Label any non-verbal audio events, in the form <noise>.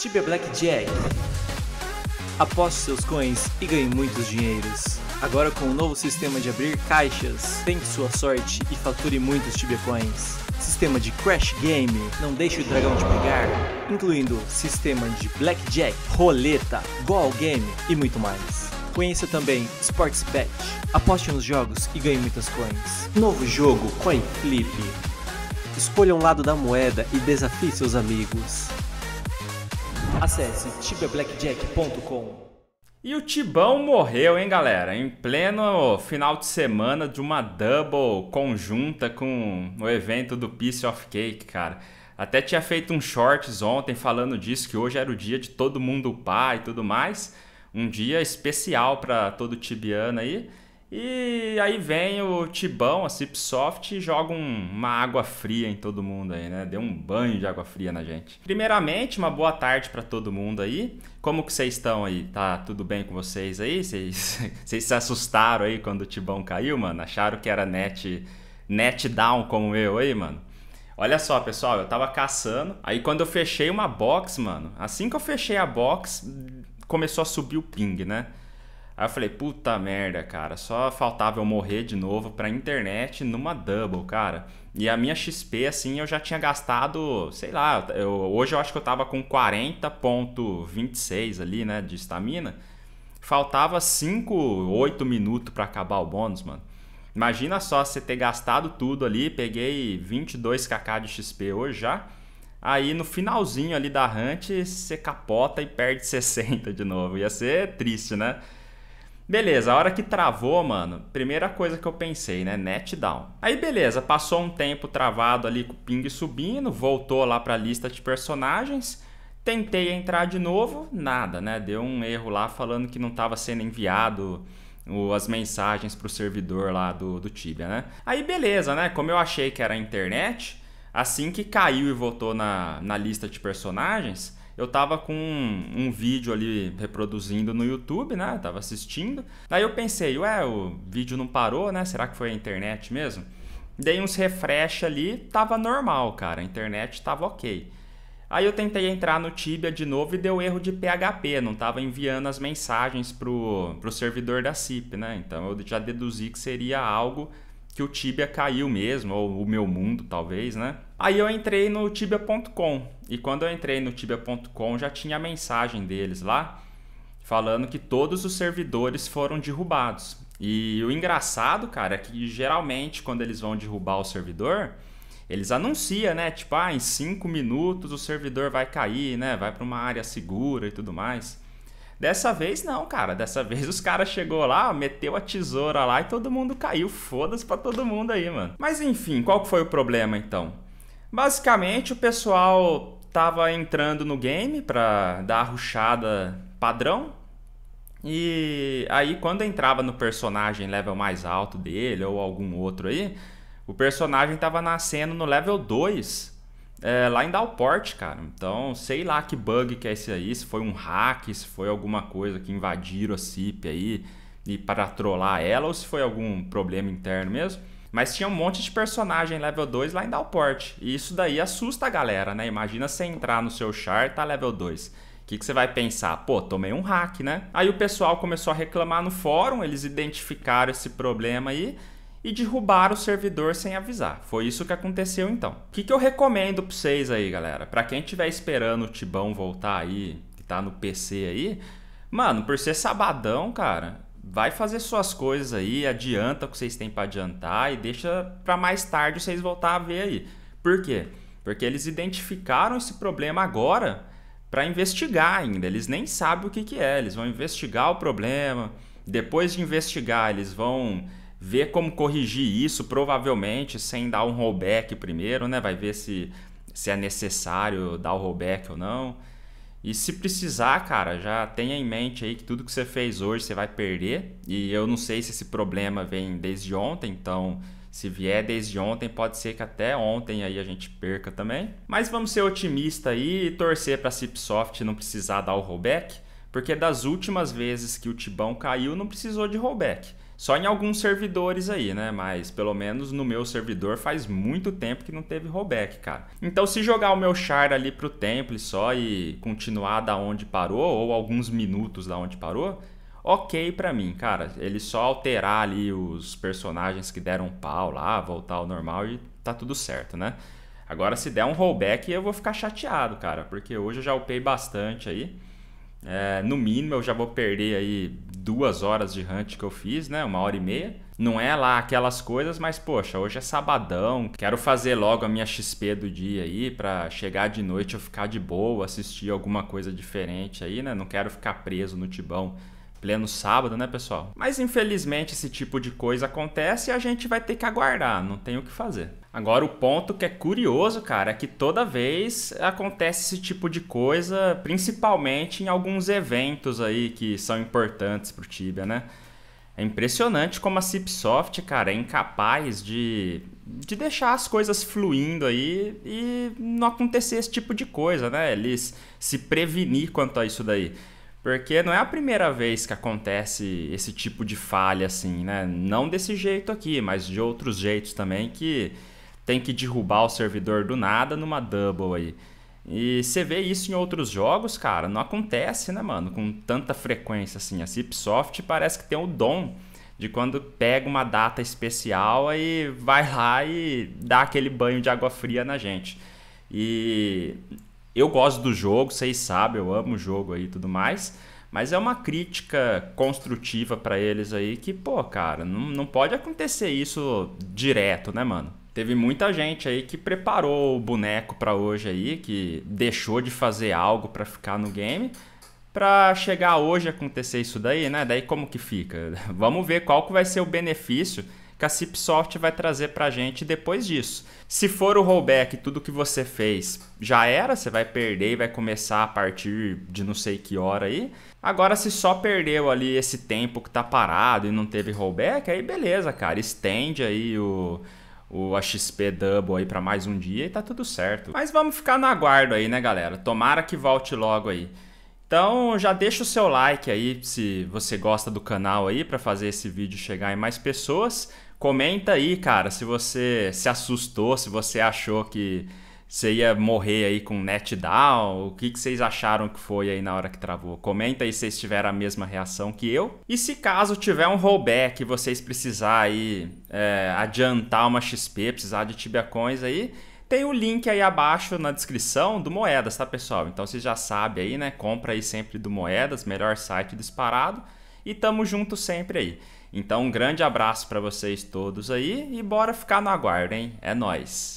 Tibia Blackjack. Aposte seus coins e ganhe muitos dinheiros. Agora com o novo sistema de abrir caixas, tente sua sorte e fature muitos Tibia Coins. Sistema de Crash Game, não deixe o dragão te pegar, incluindo sistema de Blackjack, roleta, Goal Game e muito mais. Conheça também Sports Bet. Aposte nos jogos e ganhe muitas coins. Novo jogo Coin Flip. Escolha um lado da moeda e desafie seus amigos. Acesse tibeblackjack.com. E o Tibão morreu, hein, galera? Em pleno final de semana de uma double conjunta com o evento do Piece of Cake, cara. Até tinha feito um shorts ontem falando disso, que hoje era o dia de todo mundo pá e tudo mais. Um dia especial para todo tibiano aí. E aí vem o Tibão, a Cipsoft, e joga um, uma água fria em todo mundo aí, né? Deu um banho de água fria na gente. Primeiramente, uma boa tarde para todo mundo aí. Como que vocês estão aí? Tá tudo bem com vocês aí? <laughs> Vocês, se assustaram aí quando o Tibão caiu, mano? Acharam que era net, net down como eu aí, mano? Olha só, pessoal, eu tava caçando. Aí quando eu fechei uma box, mano, assim que eu fechei a box, começou a subir o ping, né? Aí eu falei, puta merda, cara, só faltava eu morrer de novo pra internet numa double, cara. E a minha XP, assim, eu já tinha gastado, sei lá, eu, hoje eu acho que eu tava com 40.26 ali, né, de estamina. Faltava 5, 8 minutos para acabar o bônus, mano. Imagina só você ter gastado tudo ali, peguei 22kk de XP hoje já. Aí no finalzinho ali da hunt, você capota e perde 60 <laughs> de novo. Ia ser triste, né? Beleza, a hora que travou, mano, primeira coisa que eu pensei, né? Net down. Aí beleza, passou um tempo travado ali com o ping subindo, voltou lá para a lista de personagens. Tentei entrar de novo, nada, né? Deu um erro lá falando que não estava sendo enviado as mensagens para o servidor lá do, do Tibia, né? Aí beleza, né? Como eu achei que era a internet, assim que caiu e voltou na, na lista de personagens, eu tava com um, um vídeo ali reproduzindo no YouTube, né? tava assistindo. Aí eu pensei, ué, o vídeo não parou, né? Será que foi a internet mesmo? Dei uns refresh ali, tava normal, cara. A internet tava ok. Aí eu tentei entrar no Tibia de novo e deu erro de PHP, não estava enviando as mensagens para o servidor da CIP, né? Então eu já deduzi que seria algo que o Tibia caiu mesmo, ou o meu mundo, talvez, né? Aí eu entrei no tibia.com e quando eu entrei no tibia.com já tinha a mensagem deles lá falando que todos os servidores foram derrubados. E o engraçado, cara, é que geralmente quando eles vão derrubar o servidor, eles anunciam, né? Tipo, ah, em cinco minutos o servidor vai cair, né? Vai para uma área segura e tudo mais. Dessa vez não, cara. Dessa <laughs> vez os caras chegou lá, meteu a tesoura lá e todo mundo caiu. Foda-se pra todo mundo aí, mano. Mas enfim, qual foi o problema então? Basicamente o pessoal tava entrando no game pra dar a ruxada padrão. E aí quando entrava no personagem level mais alto dele ou algum outro aí, o personagem tava nascendo no level 2 é, lá em Dalport, cara. Então, sei lá que bug que é esse aí, se foi um hack, se foi alguma coisa que invadiram a CIP aí e para trollar ela, ou se foi algum problema interno mesmo. Mas tinha um monte de personagem level 2 lá em Dalport. E isso daí assusta a galera, né? Imagina você entrar no seu char tá level 2. O que, que você vai pensar? Pô, tomei um hack, né? Aí o pessoal começou a reclamar no fórum, eles identificaram esse problema aí e derrubar o servidor sem avisar. Foi isso que aconteceu então. O que, que eu recomendo para vocês aí, galera? Para quem estiver esperando o Tibão voltar aí, que tá no PC aí, mano, por ser sabadão, cara, vai fazer suas coisas aí, adianta o que vocês têm para adiantar e deixa para mais tarde vocês voltar a ver aí. Por quê? Porque eles identificaram esse problema agora para investigar ainda. Eles nem sabem o que, que é, eles vão investigar o problema. Depois de investigar, eles vão ver como corrigir isso, provavelmente sem dar um rollback primeiro, né? Vai ver se, se é necessário dar o rollback ou não. E se precisar, cara, já tenha em mente aí que tudo que você fez hoje você vai perder. E eu não sei se esse problema vem desde ontem, então se vier desde ontem, pode ser que até ontem aí a gente perca também. Mas vamos ser otimista aí e torcer para a Cipsoft não precisar dar o rollback. Porque das últimas vezes que o Tibão caiu, não precisou de rollback. Só em alguns servidores aí, né? Mas pelo menos no meu servidor faz muito tempo que não teve rollback, cara. Então se jogar o meu char ali pro temple só e continuar da onde parou, ou alguns minutos da onde parou, ok para mim, cara. Ele só alterar ali os personagens que deram pau lá, voltar ao normal e tá tudo certo, né? Agora se der um rollback eu vou ficar chateado, cara, porque hoje eu já upei bastante aí. É, no mínimo eu já vou perder aí duas horas de hunt que eu fiz, né? Uma hora e meia. Não é lá aquelas coisas, mas poxa, hoje é sabadão, quero fazer logo a minha XP do dia aí para chegar de noite eu ficar de boa, assistir alguma coisa diferente aí, né? Não quero ficar preso no tibão pleno sábado, né, pessoal? Mas infelizmente esse tipo de coisa acontece e a gente vai ter que aguardar, não tem o que fazer. Agora, o ponto que é curioso, cara, é que toda vez acontece esse tipo de coisa, principalmente em alguns eventos aí que são importantes pro Tibia, né? É impressionante como a Cipsoft, cara, é incapaz de, de deixar as coisas fluindo aí e não acontecer esse tipo de coisa, né? Eles se prevenir quanto a isso daí. Porque não é a primeira vez que acontece esse tipo de falha, assim, né? Não desse jeito aqui, mas de outros jeitos também que tem que derrubar o servidor do nada numa double aí. E você vê isso em outros jogos, cara, não acontece, né, mano? Com tanta frequência assim. A Cipsoft parece que tem o dom de quando pega uma data especial aí vai lá e dá aquele banho de água fria na gente. E eu gosto do jogo, vocês sabem, eu amo o jogo aí e tudo mais. Mas é uma crítica construtiva para eles aí que, pô, cara, não, não pode acontecer isso direto, né, mano? Teve muita gente aí que preparou o boneco para hoje aí, que deixou de fazer algo para ficar no game, para chegar hoje acontecer isso daí, né? Daí como que fica? <laughs> Vamos ver qual que vai ser o benefício que a Cipsoft vai trazer para a gente depois disso. Se for o rollback, tudo que você fez já era, você vai perder e vai começar a partir de não sei que hora aí. Agora, se só perdeu ali esse tempo que tá parado e não teve rollback, aí beleza, cara, estende aí o, o XP Double aí para mais um dia e tá tudo certo. Mas vamos ficar no aguardo aí, né, galera? Tomara que volte logo aí. Então já deixa o seu like aí se você gosta do canal aí para fazer esse vídeo chegar em mais pessoas. Comenta aí, cara, se você se assustou, se você achou que você ia morrer aí com net down, o que, que vocês acharam que foi aí na hora que travou? Comenta aí se vocês tiveram a mesma reação que eu. E se caso tiver um rollback e vocês precisar aí é, adiantar uma XP, precisar de Tibia Coins aí, tem o link aí abaixo na descrição do Moedas, tá pessoal? Então vocês já sabem aí, né? Compra aí sempre do Moedas, melhor site disparado. E tamo junto sempre aí. Então, um grande abraço para vocês todos aí e bora ficar no aguardo, hein? É nós.